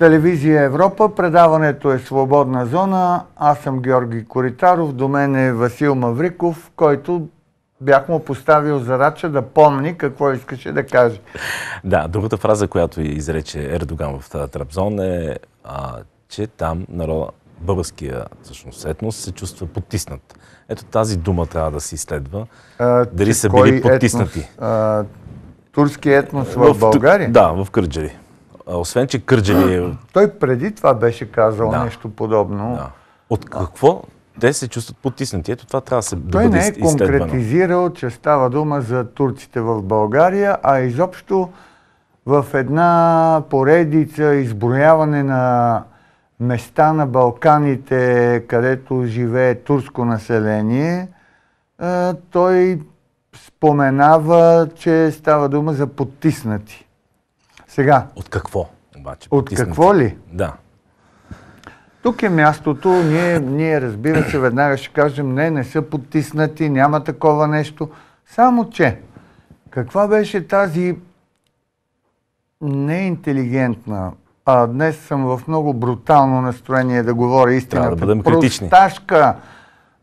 Телевизия Европа. Предаването е Свободна зона. Аз съм Георги Коритаров. До мен е Васил Мавриков, който бях му поставил задача да помни какво искаше да каже. Да, другата фраза, която изрече Ердоган в тази Трабзон е, а, че там народа, българския всъщност етнос се чувства потиснат. Ето тази дума трябва да се изследва. А, Дали са били потиснати? Етнос, а, турски етнос в, в България? Да, в Кърджали. Освен, че Кърджали... Е- той преди това беше казал да. нещо подобно. Да. От какво те се чувстват потиснати? Ето това трябва да се да Той не е конкретизирал, че става дума за турците в България, а изобщо в една поредица изброяване на места на Балканите, където живее турско население, е, той споменава, че става дума за потиснати. Сега. От какво обаче? От потиснете? какво ли? Да. Тук е мястото, ние, ние разбира се, веднага ще кажем, не, не са потиснати, няма такова нещо. Само, че каква беше тази неинтелигентна, а днес съм в много брутално настроение да говоря истината. Трябва да бъдем критични. Просташка,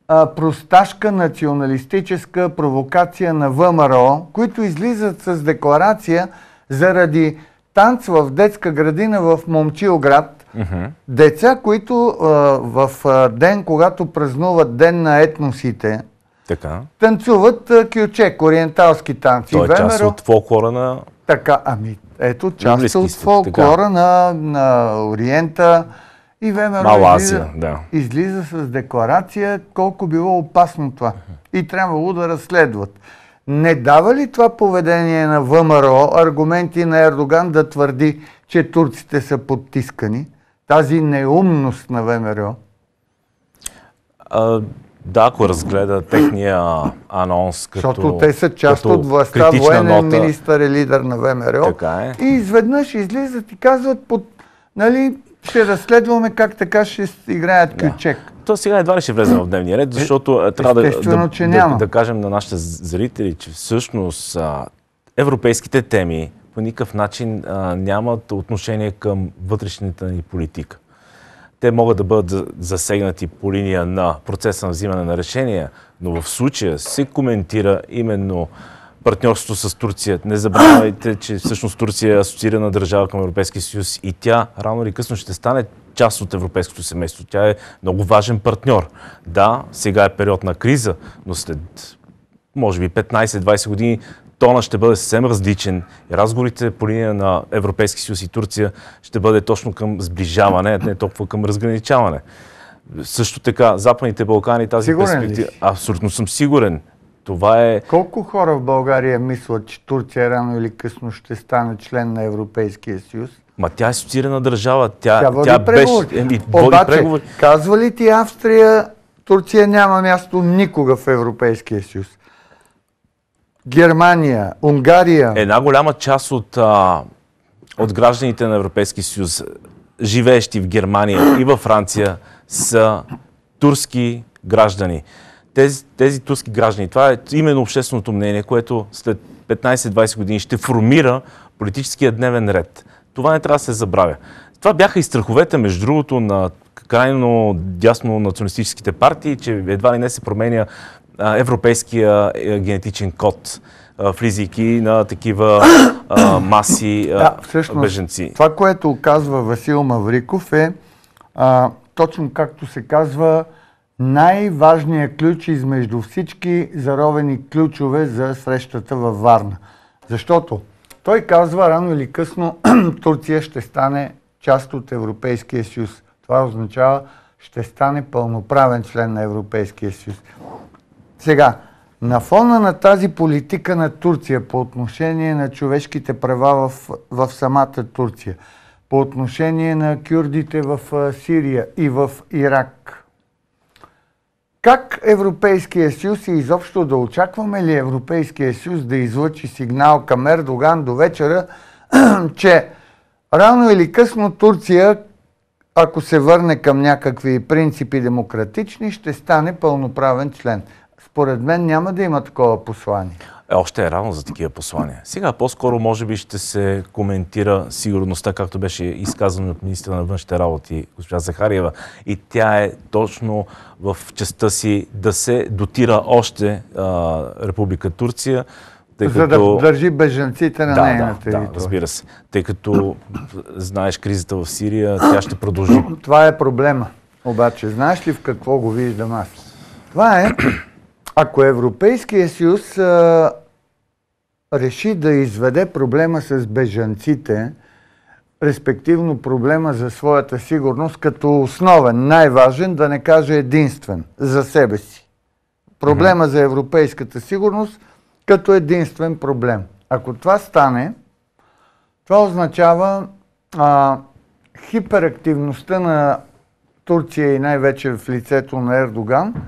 а, просташка националистическа провокация на ВМРО, които излизат с декларация заради танц в детска градина в Момчилград. Mm-hmm. Деца, които а, в а, ден, когато празнуват Ден на етносите, така. танцуват а, кючек, ориенталски танци. Той е Вемеро. част от фолклора на... Така, ами ето част от фолклора на, на Ориента. И Вемеро Мала Азия, излиза, да. излиза с декларация колко било опасно това. И трябвало да разследват. Не дава ли това поведение на ВМРО аргументи на Ердоган да твърди, че турците са подтискани? Тази неумност на ВМРО? А, да, ако разгледа техния анонс като Защото те са част от властта, военен нота. министър и лидер на ВМРО. Е. И изведнъж излизат и казват, под, нали, ще разследваме как така ще играят да. кючек то сега едва ли ще влезе в дневния ред, е, защото е, трябва да, да, да, да кажем на нашите зрители, че всъщност а, европейските теми по никакъв начин а, нямат отношение към вътрешната ни политика. Те могат да бъдат засегнати по линия на процеса на взимане на решения, но в случая се коментира именно партньорството с Турция. Не забравяйте, че всъщност Турция е асоциирана държава към Европейския съюз и тя рано или късно ще стане част от европейското семейство. Тя е много важен партньор. Да, сега е период на криза, но след може би 15-20 години тона ще бъде съвсем различен. Разговорите по линия на Европейски съюз и Турция ще бъде точно към сближаване, не толкова към разграничаване. Също така, Западните Балкани тази сигурен перспектива... Абсолютно съм сигурен. Това е... Колко хора в България мислят, че Турция рано или късно ще стане член на Европейския съюз? Ма тя е асоциирана държава. Тя, тя, води тя преговори. беше... Еми, Обаче, казва ли ти Австрия, Турция няма място никога в Европейския съюз? Германия, Унгария... Една голяма част от, а, от гражданите на Европейския съюз, живеещи в Германия и във Франция, са турски граждани тези, тези турски граждани. Това е именно общественото мнение, което след 15-20 години ще формира политическия дневен ред. Това не трябва да се забравя. Това бяха и страховете, между другото, на крайно дясно националистическите партии, че едва ли не се променя европейския е, генетичен код, влизайки на такива маси да, всъщност, беженци. Това, което казва Васил Мавриков е а, точно както се казва най-важният ключ измежду всички заровени ключове за срещата във Варна. Защото той казва рано или късно Турция ще стане част от Европейския съюз. Това означава ще стане пълноправен член на Европейския съюз. Сега, на фона на тази политика на Турция по отношение на човешките права в, в самата Турция, по отношение на кюрдите в Сирия и в Ирак, как Европейския съюз и изобщо да очакваме ли Европейския съюз да излъчи сигнал към Ердоган до вечера, че рано или късно Турция, ако се върне към някакви принципи демократични, ще стане пълноправен член? Според мен няма да има такова послание. Е, още е рано за такива послания. Сега по-скоро може би ще се коментира сигурността, както беше изказано от министра на външните работи, госпожа Захариева. И тя е точно в частта си да се дотира още а, Република Турция, тъй За като... да държи беженците на да, нейната да, да, разбира се. Тъй като знаеш кризата в Сирия, тя ще продължи. Това е проблема. Обаче, знаеш ли в какво го виждам аз? Това е ако Европейския съюз а, реши да изведе проблема с бежанците, респективно проблема за своята сигурност, като основен, най-важен, да не каже единствен, за себе си. Проблема mm-hmm. за европейската сигурност като единствен проблем. Ако това стане, това означава а, хиперактивността на Турция и най-вече в лицето на Ердоган –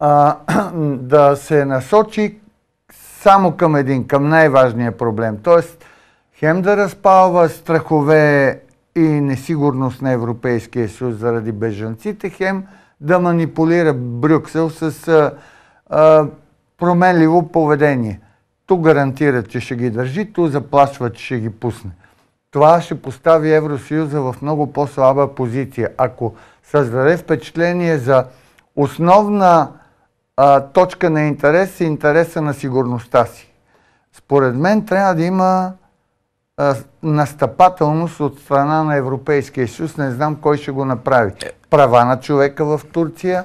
а, да се насочи само към един, към най-важния проблем. Тоест, хем да разпалва страхове и несигурност на Европейския съюз заради бежанците, хем да манипулира Брюксел с а, а, променливо поведение. Ту гарантира, че ще ги държи, ту заплашва, че ще ги пусне. Това ще постави Евросъюза в много по-слаба позиция. Ако създаде впечатление за основна а, точка на интерес е интереса на сигурността си. Според мен трябва да има а, настъпателност от страна на Европейския съюз. Не знам кой ще го направи. Е. Права на човека в Турция,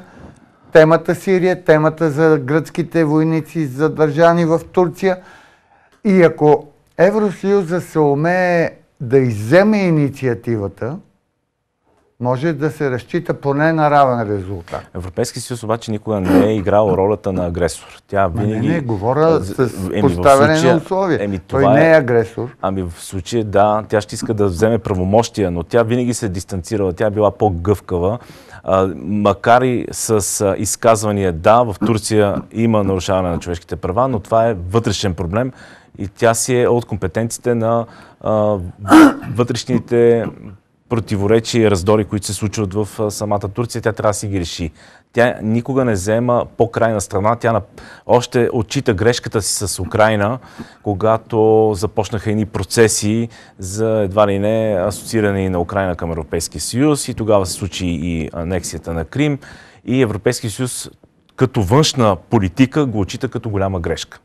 темата Сирия, темата за гръцките войници задържани в Турция. И ако Евросъюза се умее да изземе инициативата, може да се разчита поне на равен резултат. Европейски съюз обаче никога не е играл ролята на агресор. Тя винаги... Не, не, говоря с еми, поставяне случая, на условия. Еми, Той не е-, е агресор. Ами в случая, да, тя ще иска да вземе правомощия, но тя винаги се е дистанцирала, тя е била по-гъвкава. макар и с изказвания, да, в Турция има нарушаване на човешките права, но това е вътрешен проблем и тя си е от компетенциите на а, вътрешните противоречия и раздори, които се случват в самата Турция, тя трябва да си ги реши. Тя никога не взема по-крайна страна. Тя още отчита грешката си с Украина, когато започнаха едни процеси за едва ли не асоцииране на Украина към Европейския съюз и тогава се случи и анексията на Крим и Европейския съюз като външна политика го отчита като голяма грешка.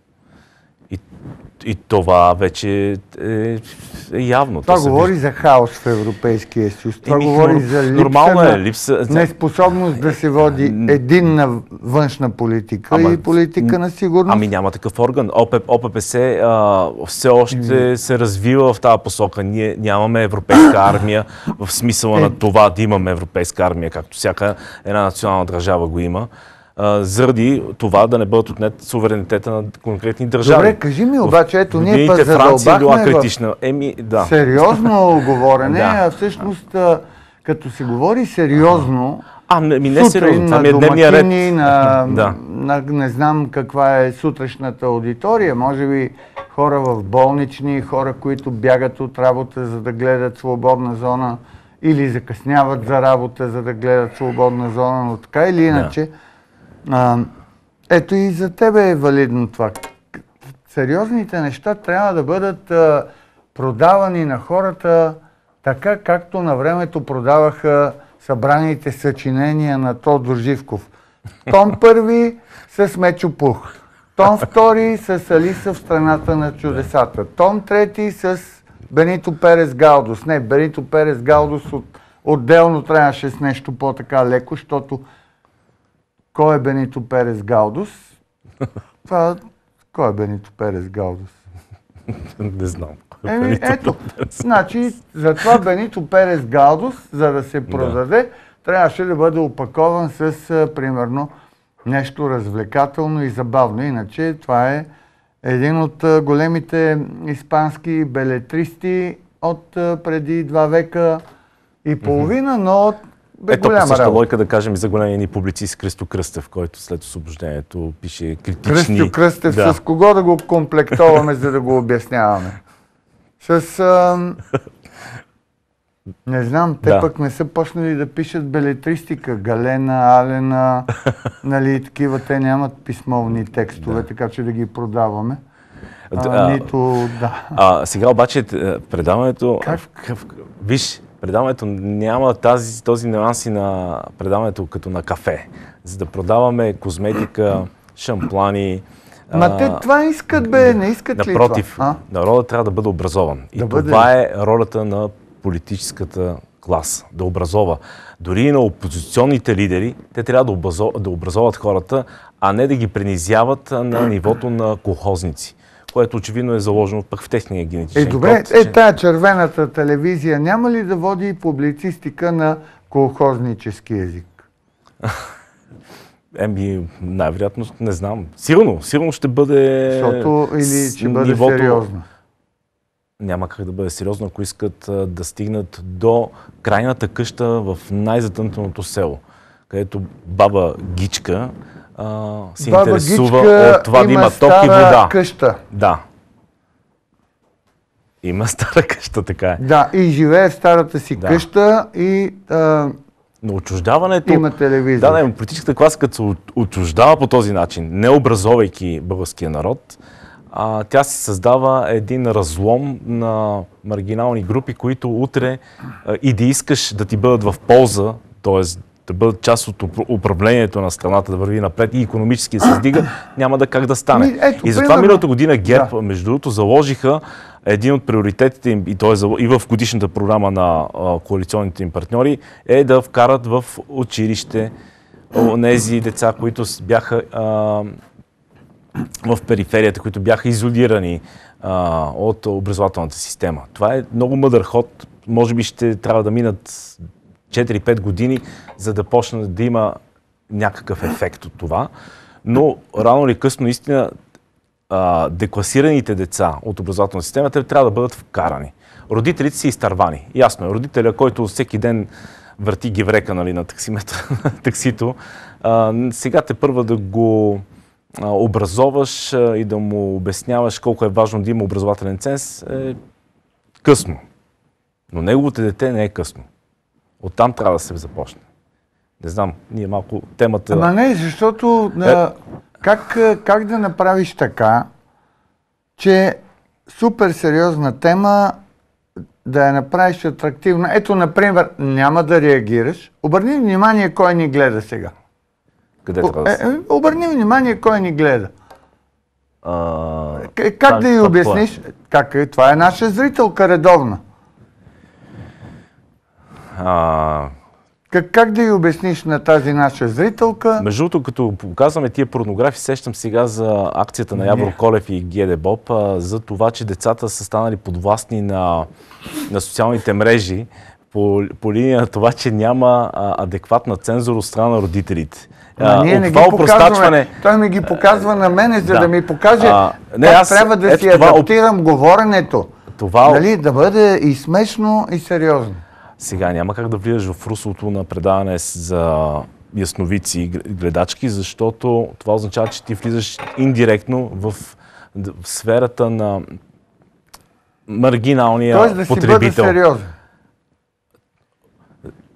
И това вече е, е явно. Това, това говори за хаос в Европейския съюз. Това ми, говори за липса, е, на... е, липса неспособност да се води единна външна политика Ама... и политика на сигурност. Ами няма такъв орган. ОП, ОППС а, все още ами. се развива в тази посока. Ние нямаме европейска армия в смисъла е. на това да имаме европейска армия, както всяка една национална държава го има заради това да не бъдат отнет суверенитета на конкретни държави. Добре, кажи ми обаче, ето ние пък е задълбахме била критична. Еми, да. Сериозно говорене, да. а всъщност като се говори сериозно, а, ми не сутрин, сериозно, това ми е ред. На, да. на, не знам каква е сутрешната аудитория, може би хора в болнични, хора, които бягат от работа, за да гледат свободна зона, или закъсняват за работа, за да гледат свободна зона, но така или иначе... Да а, ето и за тебе е валидно това. Сериозните неща трябва да бъдат а, продавани на хората така, както на времето продаваха събраните съчинения на Тодор Живков. Том първи с Мечо Пух. Том втори с Алиса в страната на чудесата. Том трети с Бенито Перес Галдос. Не, Бенито Перес Галдос от, отделно трябваше с нещо по-така леко, защото кой е Бенито Перес Галдус? Това... Кой е Бенито Перес Галдус? Не знам. Е Еми, ето, значи, затова Бенито Перес Галдус, за да се продаде, да. трябваше да бъде опакован с, е, примерно, нещо развлекателно и забавно. Иначе това е един от е, големите испански белетристи от преди два века и половина, но бе Ето, голяма същата лойка да кажем и за големия ни публицист Кристо Кръстев, който след освобождението пише критични... Кристо Кръстев, да. с кого да го комплектоваме, за да го обясняваме? С... А... Не знам, те да. пък не са почнали да пишат белетристика. Галена, Алена, нали, такива. Те нямат писмовни текстове, да. така че да ги продаваме. А, а, нито, да. А, сега обаче предаването... Как? Виж, предаването няма тази, този нюанс и на предаването като на кафе. За да продаваме козметика, шамплани, Ма а, те това искат, бе, не искат напротив, ли Напротив, това? народът трябва да бъде образован. Да и бъде. това е ролята на политическата клас, да образова. Дори и на опозиционните лидери, те трябва да, да образоват хората, а не да ги принизяват на нивото на колхозници което очевидно е заложено пък в техния генетичен Е, добре, е, тая червената телевизия няма ли да води публицистика на колхознически език? Еми, най-вероятно, не знам. Силно, силно ще бъде... Защото или ще бъде нивото... сериозно няма как да бъде сериозно, ако искат да стигнат до крайната къща в най-затънтеното село, където баба Гичка а, се Баба интересува Гичка от това да има ток и вода. къща. Да. Има стара къща, така е. Да, и живее в старата си да. къща и... А... Но отчуждаването... Има телевизор. Да, да, политическата класа, като се отчуждава по този начин, не образовайки българския народ, а, тя си създава един разлом на маргинални групи, които утре а, и да искаш да ти бъдат в полза, т.е да бъдат част от управлението на страната, да върви напред и економически да се издига, няма да как да стане. Ето, и затова миналата година ГЕРБ, да. между другото, заложиха един от приоритетите им, и, той е, и в годишната програма на а, коалиционните им партньори, е да вкарат в училище тези деца, които бяха а, в периферията, които бяха изолирани а, от образователната система. Това е много мъдър ход. Може би ще трябва да минат 4-5 години, за да почне да има някакъв ефект от това. Но рано или късно, наистина, декласираните деца от образователна система, трябва да бъдат вкарани. Родителите са изтървани. Ясно е, родителя, който всеки ден върти геврека нали, на таксито, а, сега те първа да го а, образоваш а, и да му обясняваш колко е важно да има образователен ценз, е късно. Но неговото дете не е късно. Оттам трябва да се започне. Не знам, ние малко темата... Ама не, защото е... как, как да направиш така, че супер сериозна тема да я направиш атрактивна. Ето, например, няма да реагираш. Обърни внимание кой ни гледа сега. Къде трябва да е, се? Е, обърни внимание кой ни гледа. А... Как да й е- обясниш? Как, това е наша зрителка редовна. А... Как, как да й обясниш на тази наша зрителка? Между другото, като показваме тия порнографии, сещам сега за акцията на Явро Колев и Геде Боб, а, за това, че децата са станали подвластни на, на социалните мрежи по, по линия на това, че няма а, адекватна цензура от страна на родителите. А, ние не ги показваме. Той ми ги показва на мене, за да, да ми покаже а, не, аз, трябва да си това, адаптирам говоренето. Това, Дали, да бъде и смешно, и сериозно. Сега няма как да влизаш в руслото на предаване за ясновици и гледачки, защото това означава, че ти влизаш индиректно в, в сферата на маргиналния Тоест да потребител. Си сериозен.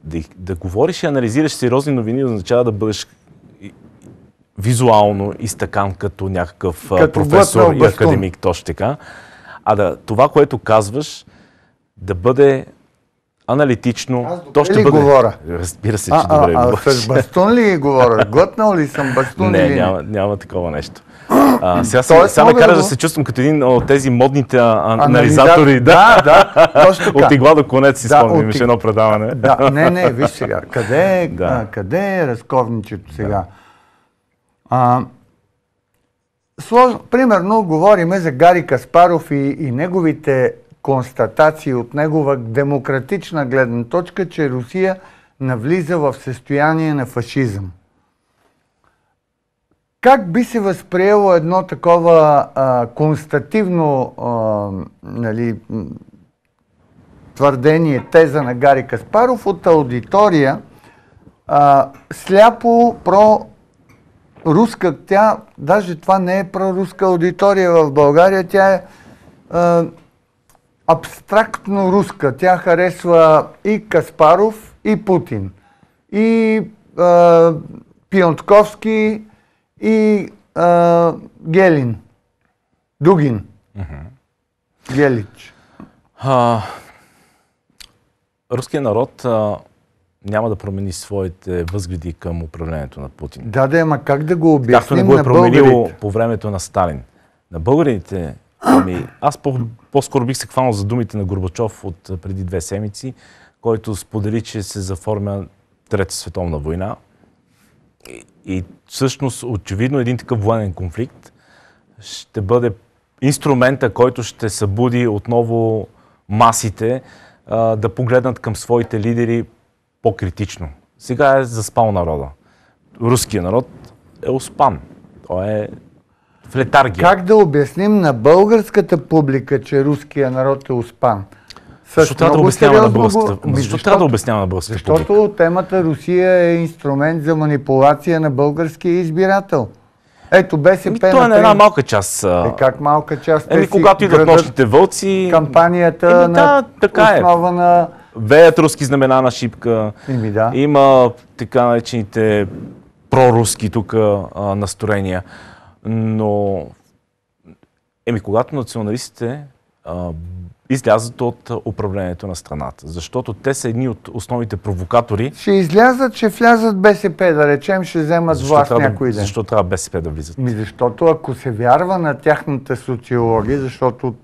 Да, да говориш и анализираш сериозни новини означава да бъдеш визуално изтъкан като някакъв като професор и академик, точно така. А да, това, което казваш, да бъде аналитично. Аз то ще ли бъде... говоря? Разбира се, че а, добре а, А, с бастун ли говоря? Глътнал ли съм бастун не, или не? Няма, такова нещо. А, сега сега, сега ме кара да се чувствам като един от тези модните анализатори. Да, да, точно така. От игла до конец си да, спомням, имаше едно предаване. Да, не, не, виж сега. Къде е- да. а, къде е разковничето сега? Да. А, слож... Примерно, говориме за Гари Каспаров и, и неговите констатации от негова демократична гледна точка, че Русия навлиза в състояние на фашизъм. Как би се възприело едно такова а, констативно а, нали, твърдение, теза на Гари Каспаров от аудитория, а, сляпо про руска, тя, даже това не е проруска аудитория в България, тя е а, абстрактно руска. Тя харесва и Каспаров, и Путин, и а, Пионтковски, и а, Гелин. Дугин. Гелич. А, руският народ а, няма да промени своите възгледи към управлението на Путин. Да, да, ама как да го обясним Както не го е променило по времето на Сталин. На българите Ами, аз по- по-скоро бих се хванал за думите на Горбачов от преди две седмици, който сподели, че се заформя Трета световна война. И, и всъщност, очевидно, един такъв военен конфликт ще бъде инструмента, който ще събуди отново масите а, да погледнат към своите лидери по-критично. Сега е заспал народа. Руският народ е успан. Той е в летаргия. Как да обясним на българската публика, че руския народ е успан? Защо трябва да обяснява на българската? Защо, защо трябва да обяснява на българската? Защото публика? темата Русия е инструмент за манипулация на българския избирател. Ето БСП... Ми, това е на една малка част. Е, как малка част? Еми, е когато идват нощните вълци... Кампанията Еми, да, на така е. основа на... Веят руски знамена на шипка. Еми, да. Има така наречените проруски тук настроения. Но, еми, когато националистите а, излязат от управлението на страната, защото те са едни от основните провокатори. Ще излязат, ще влязат БСП, да речем, ще вземат защо власт някой ден. Защо трябва БСП да влизат? Ми защото ако се вярва на тяхната социология, защото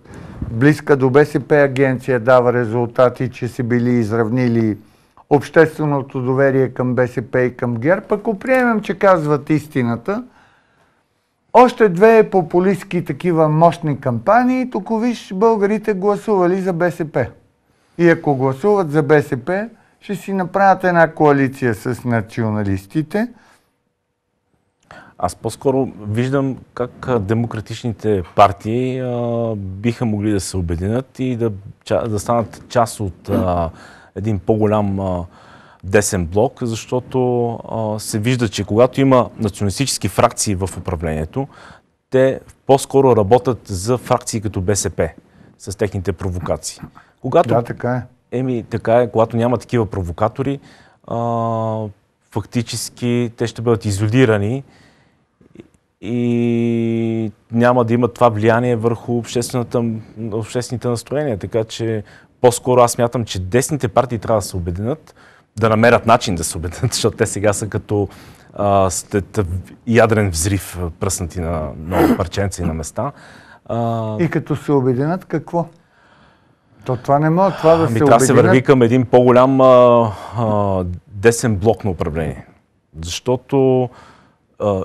близка до БСП агенция дава резултати, че са били изравнили общественото доверие към БСП и към ГЕРБ, ако приемем, че казват истината, още две популистски такива мощни кампании, тук виж българите гласували за БСП. И ако гласуват за БСП, ще си направят една коалиция с националистите. Аз по-скоро виждам как демократичните партии а, биха могли да се обединят и да, да станат част от а, един по-голям а, десен блок, защото а, се вижда, че когато има националистически фракции в управлението, те по-скоро работят за фракции като БСП с техните провокации. Когато, да, така е. Еми, така е, когато няма такива провокатори, а, фактически те ще бъдат изолирани и няма да имат това влияние върху обществените настроения. Така че по-скоро аз мятам, че десните партии трябва да се обединят, да намерят начин да се убедят, защото те сега са като а, след ядрен взрив пръснати на много парченци на места. А... И като се обединят, какво? То това не може, това да ами, се трябва да се върви към един по-голям а, а, десен блок на управление. Защото а,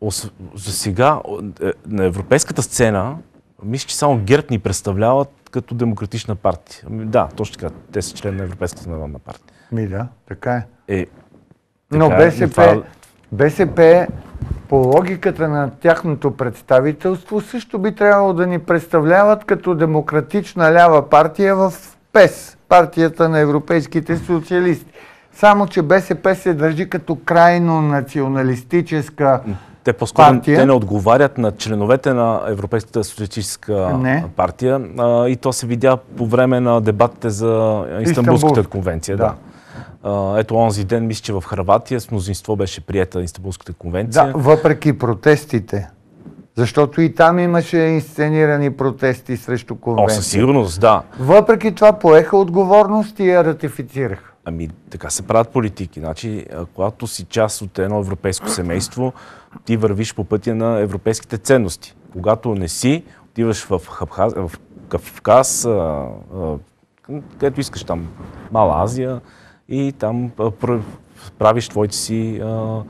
ос, за сега е, на европейската сцена мисля, че само ГЕРБ ни представляват като демократична партия. Ами, да, точно така. Те са член на Европейската народна партия. Ми да, така е. е така Но е. БСП, е, това... БСП по логиката на тяхното представителство също би трябвало да ни представляват като демократична лява партия в ПЕС, партията на европейските социалисти. Само, че БСП се държи като крайно националистическа те по-скоро партия. те не отговарят на членовете на Европейската социалистическа не. партия а, и то се видя по време на дебатите за Истанбулската конвенция. Да. да. А, ето онзи ден, мисля, че в Харватия с мнозинство беше приета Истанбулската конвенция. Да, въпреки протестите. Защото и там имаше инсценирани протести срещу конвенция. О, със сигурност, да. Въпреки това поеха отговорност и я ратифицираха. Ами така се правят политики. Значи, когато си част от едно европейско семейство, ти вървиш по пътя на европейските ценности. Когато не си, отиваш в, Хабхаз, в Кавказ, а, а, където искаш там, Мала Азия, и там правиш твоите си а,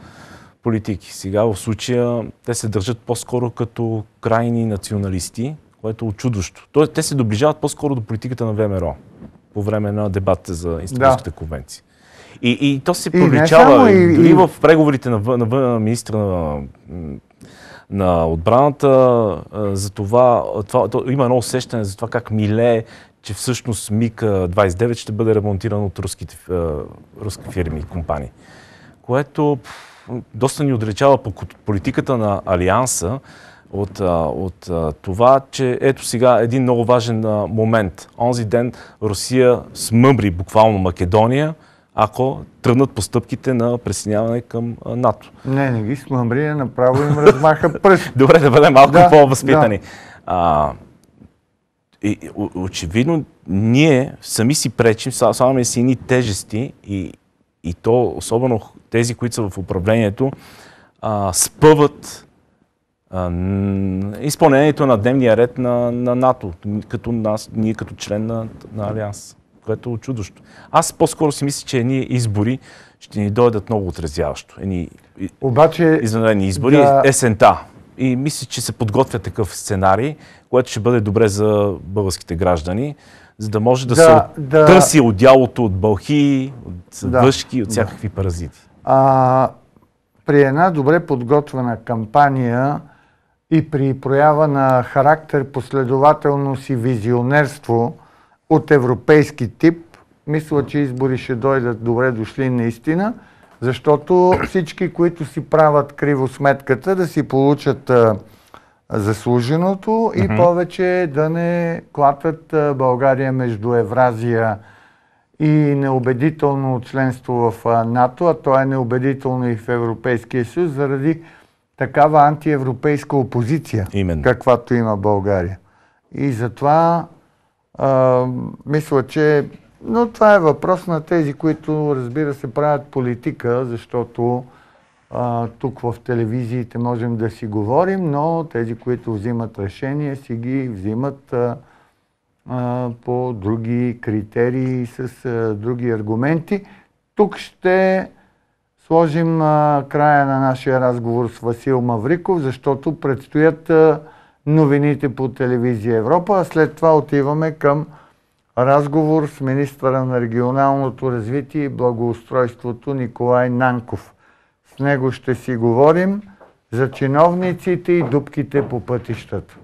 политики. Сега в случая те се държат по-скоро като крайни националисти, което е очудващо. Тоест, те се доближават по-скоро до политиката на ВМРО по време на дебатите за Инстанбулската да. конвенция. И, и то се проличава и, дори и... в преговорите на, на, на министра на, на отбраната за това, това то, има едно усещане за това как Миле, че всъщност МиГ-29 ще бъде ремонтиран от руските, руски фирми и компании. Което доста ни отречава по политиката на Алианса, от, от това, че ето сега един много важен момент. Онзи ден Русия смъмри буквално Македония, ако тръгнат постъпките на присъединяване към НАТО. Не, не ги смъмри, направо им размаха пръст. Добре, да бъдем малко да, по-възпитани. Да. очевидно, ние сами си пречим, само си едни тежести и, и то, особено тези, които са в управлението, а, спъват изпълнението на дневния ред на, на НАТО, като нас, ние като член на, на Алианс, което е чудощо. Аз по-скоро си мисля, че едни избори ще ни дойдат много отразяващо. Едни Обаче, извънредни избори, да... есента. И мисля, че се подготвя такъв сценарий, което ще бъде добре за българските граждани, за да може да, да се да... търси дялото от бълхи, от да, въшки, от всякакви да. паразити. А, при една добре подготвена кампания, и при проява на характер, последователност и визионерство от европейски тип, мисля, че избори ще дойдат добре дошли наистина, защото всички, които си правят криво сметката, да си получат а, заслуженото mm-hmm. и повече да не клатат а, България между Евразия и неубедително членство в а, НАТО, а то е неубедително и в Европейския съюз, заради такава антиевропейска опозиция, Именно. каквато има България. И затова а, мисля, че... Но това е въпрос на тези, които, разбира се, правят политика, защото а, тук в телевизиите можем да си говорим, но тези, които взимат решения, си ги взимат а, а, по други критерии, с а, други аргументи. Тук ще сложим а, края на нашия разговор с Васил Мавриков, защото предстоят а, новините по телевизия Европа, а след това отиваме към разговор с министра на регионалното развитие и благоустройството Николай Нанков. С него ще си говорим за чиновниците и дубките по пътищата.